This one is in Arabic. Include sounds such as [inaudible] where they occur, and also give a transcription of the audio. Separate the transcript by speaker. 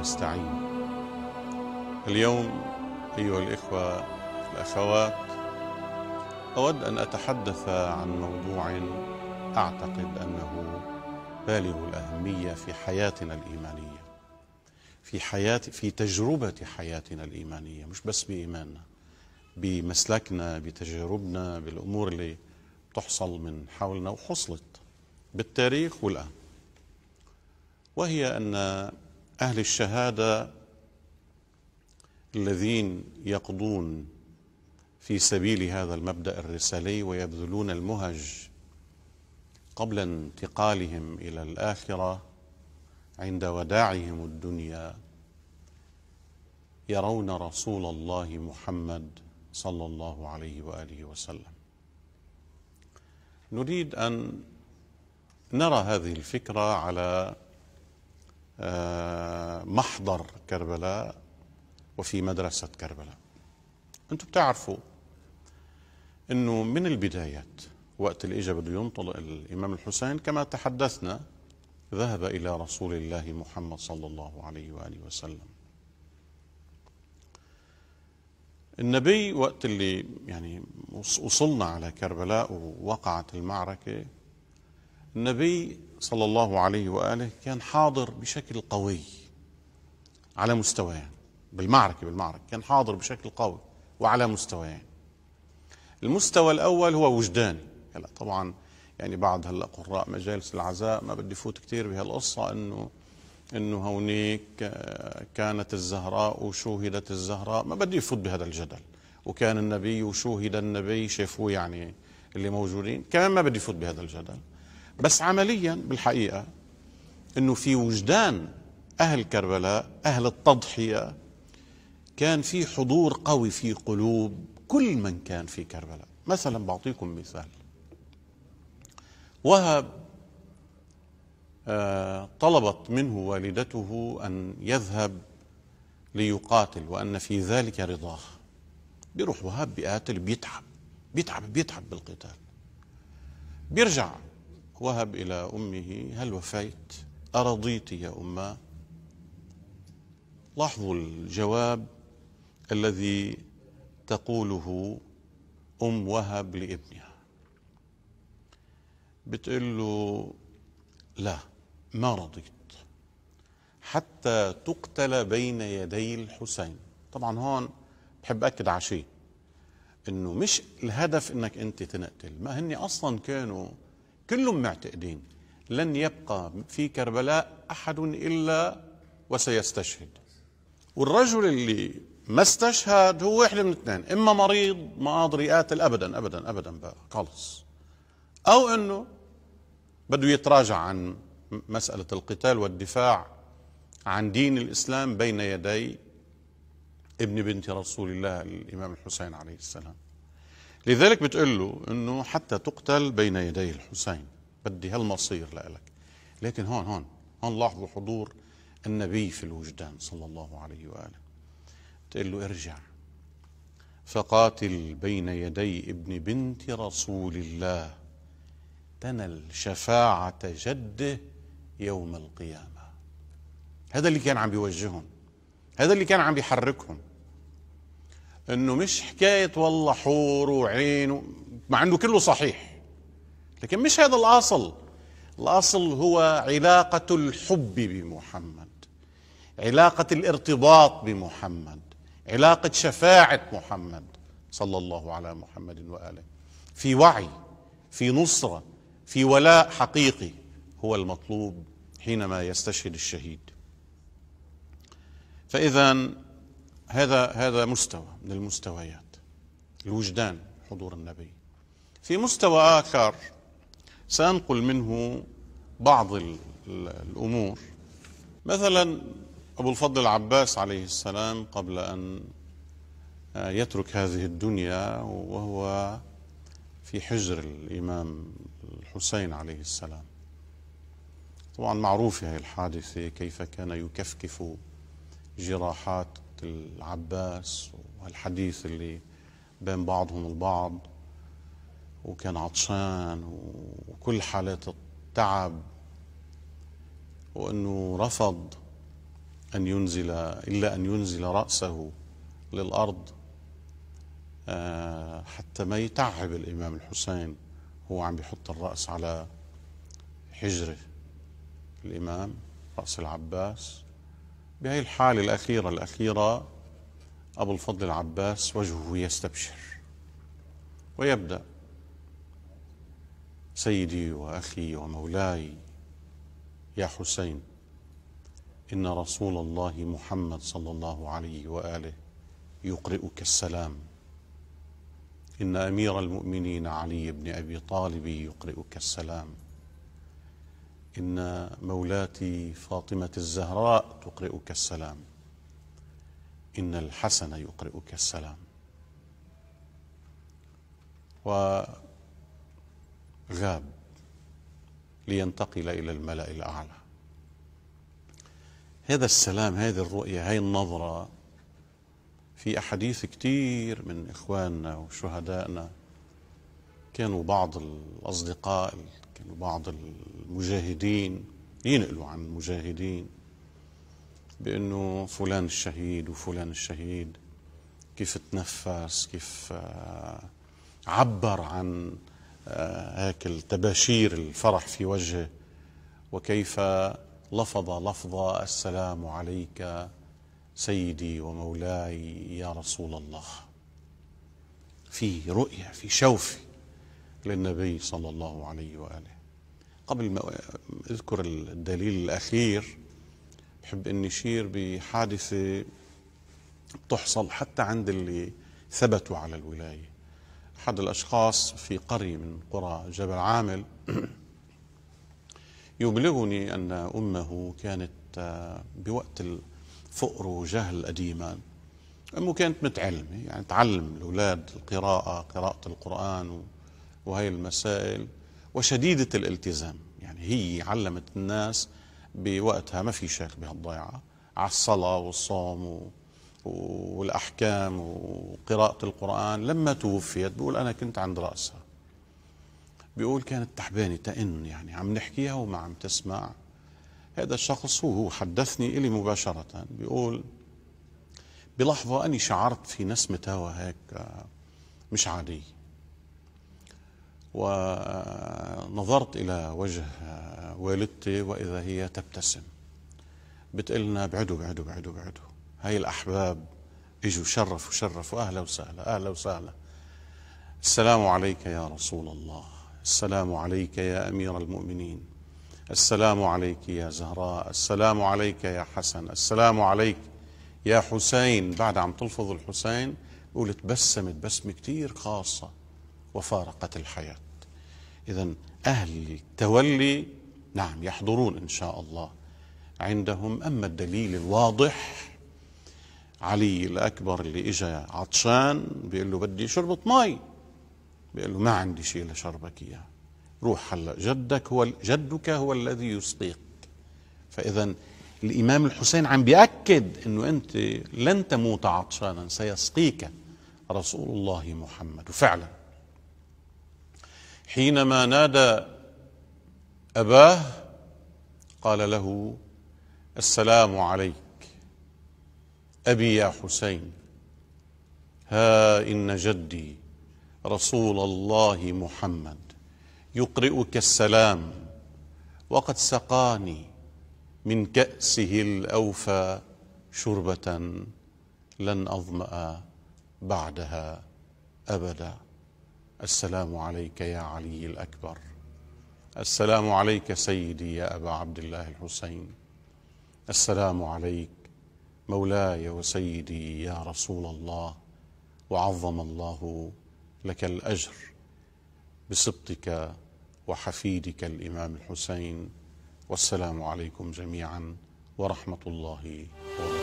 Speaker 1: نستعين اليوم أيها الإخوة الأخوات أود أن أتحدث عن موضوع أعتقد أنه بالغ الأهمية في حياتنا الإيمانية في حياة في تجربة حياتنا الإيمانية مش بس بإيماننا بمسلكنا بتجاربنا بالأمور اللي تحصل من حولنا وحصلت بالتاريخ والآن وهي أن أهل الشهادة الذين يقضون في سبيل هذا المبدأ الرسالي ويبذلون المهج قبل انتقالهم إلى الآخرة عند وداعهم الدنيا يرون رسول الله محمد صلى الله عليه وآله وسلم نريد أن نرى هذه الفكرة على آه، محضر كربلاء وفي مدرسة كربلاء أنتم بتعرفوا أنه من البدايات وقت إجا بده ينطلق الإمام الحسين كما تحدثنا ذهب إلى رسول الله محمد صلى الله عليه وآله وسلم النبي وقت اللي يعني وصلنا على كربلاء ووقعت المعركة النبي صلى الله عليه وآله كان حاضر بشكل قوي على مستويان بالمعركة بالمعركة كان حاضر بشكل قوي وعلى مستويان المستوى الأول هو وجداني هلا طبعا يعني بعض هلا قراء مجالس العزاء ما بدي فوت كثير بهالقصة إنه إنه هونيك آه، كانت الزهراء وشوهدت الزهراء ما بدي يفوت بهذا الجدل وكان النبي وشوهد النبي شافوه يعني اللي موجودين كمان ما بدي يفوت بهذا الجدل بس عمليا بالحقيقة أنه في وجدان أهل كربلاء أهل التضحية كان في حضور قوي في قلوب كل من كان في كربلاء مثلا بعطيكم مثال وهب آه، طلبت منه والدته أن يذهب ليقاتل وأن في ذلك رضاه بيروح وهاب بيقاتل بيتعب بيتعب بيتعب بالقتال بيرجع وهب إلى أمه هل وفيت أرضيت يا أماه لاحظوا الجواب الذي تقوله أم وهب لابنها بتقول له لا ما رضيت حتى تقتل بين يدي الحسين طبعا هون بحب أكد على شيء انه مش الهدف انك انت تنقتل ما هني اصلا كانوا كلهم معتقدين لن يبقى في كربلاء أحد إلا وسيستشهد والرجل اللي ما استشهد هو واحد من اثنين إما مريض ما قادر يقاتل أبدا أبدا أبدا بقى خلص أو أنه بده يتراجع عن مسألة القتال والدفاع عن دين الإسلام بين يدي ابن بنت رسول الله الإمام الحسين عليه السلام لذلك بتقول له انه حتى تقتل بين يدي الحسين بدي هالمصير لك لكن هون هون هون لاحظوا حضور النبي في الوجدان صلى الله عليه واله بتقول له ارجع فقاتل بين يدي ابن بنت رسول الله تنل شفاعة جده يوم القيامة هذا اللي كان عم بيوجههم هذا اللي كان عم بيحركهم انه مش حكايه والله حور وعين مع انه كله صحيح لكن مش هذا الاصل الاصل هو علاقه الحب بمحمد علاقه الارتباط بمحمد علاقه شفاعه محمد صلى الله على محمد واله في وعي في نصره في ولاء حقيقي هو المطلوب حينما يستشهد الشهيد فاذا هذا هذا مستوى من المستويات الوجدان حضور النبي في مستوى آخر سأنقل منه بعض الأمور مثلا أبو الفضل العباس عليه السلام قبل أن آه، يترك هذه الدنيا وهو في حجر الإمام الحسين عليه السلام طبعا معروف هذه الحادثة كيف كان يكفكف جراحات العباس والحديث اللي بين بعضهم البعض وكان عطشان وكل حالات التعب وأنه رفض أن ينزل إلا أن ينزل رأسه للأرض آه، حتى ما يتعب الإمام الحسين هو عم بيحط الرأس على حجره الإمام رأس العباس بهي الحالة الأخيرة الأخيرة أبو الفضل العباس وجهه يستبشر ويبدأ سيدي وأخي ومولاي يا حسين إن رسول الله محمد صلى الله عليه وآله يقرئك السلام إن أمير المؤمنين علي بن أبي طالب يقرئك السلام إن مولاتي فاطمة الزهراء تقرئك السلام إن الحسن يقرئك السلام وغاب لينتقل إلى الملأ الأعلى هذا السلام هذه الرؤية هذه النظرة في أحاديث كتير من إخواننا وشهدائنا كانوا بعض الأصدقاء كانوا بعض المجاهدين ينقلوا عن المجاهدين بأنه فلان الشهيد وفلان الشهيد كيف تنفس كيف آه، عبر عن آه، هيك التباشير الفرح في وجهه وكيف لفظ لفظ السلام عليك سيدي ومولاي يا رسول الله في رؤية في شوف للنبي صلى الله عليه وآله قبل ما أذكر الدليل الأخير بحب أني أشير بحادثة بتحصل حتى عند اللي ثبتوا على الولاية أحد الأشخاص في قرية من قرى جبل عامل [clears throat] يبلغني أن أمه كانت آه، بوقت الفقر وجهل قديما أمه كانت متعلمة يعني تعلم الأولاد القراءة قراءة القرآن وهي المسائل وشديدة الالتزام يعني هي علمت الناس بوقتها ما في شك بهالضيعة على الصلاة والصوم والأحكام وقراءة القرآن لما توفيت بقول أنا كنت عند رأسها بيقول كانت تحباني تئن يعني عم نحكيها وما عم تسمع هذا الشخص هو هو حدثني إلي مباشرة بيقول بلحظة أني شعرت في نسمة هوا هيك آه، مش عادية ونظرت إلى وجه والدتي وإذا هي تبتسم بتقلنا بعدوا بعدوا بعدوا بعدوا هاي الأحباب اجوا شرفوا شرفوا أهلا وسهلا أهلا وسهلا السلام عليك يا رسول الله السلام عليك يا أمير المؤمنين السلام عليك يا زهراء السلام عليك يا حسن السلام عليك يا حسين بعد عم تلفظ الحسين قولت تبسمت بسمة كتير خاصة وفارقت الحياة إذا أهل التولي نعم يحضرون إن شاء الله عندهم أما الدليل الواضح علي الأكبر اللي إجا عطشان بيقول له بدي شربة مي بيقول له ما عندي شيء لشربك إياه روح هلا جدك هو جدك هو الذي يسقيك فإذا الإمام الحسين عم بيأكد أنه أنت لن تموت عطشانا سيسقيك رسول الله محمد وفعلا حينما نادى اباه قال له السلام عليك ابي يا حسين ها ان جدي رسول الله محمد يقرئك السلام وقد سقاني من كاسه الاوفى شربه لن اظما بعدها ابدا السلام عليك يا علي الأكبر السلام عليك سيدي يا أبا عبد الله الحسين السلام عليك مولاي وسيدي يا رسول الله وعظم الله لك الأجر بسبطك وحفيدك الإمام الحسين والسلام عليكم جميعا ورحمة الله وبركاته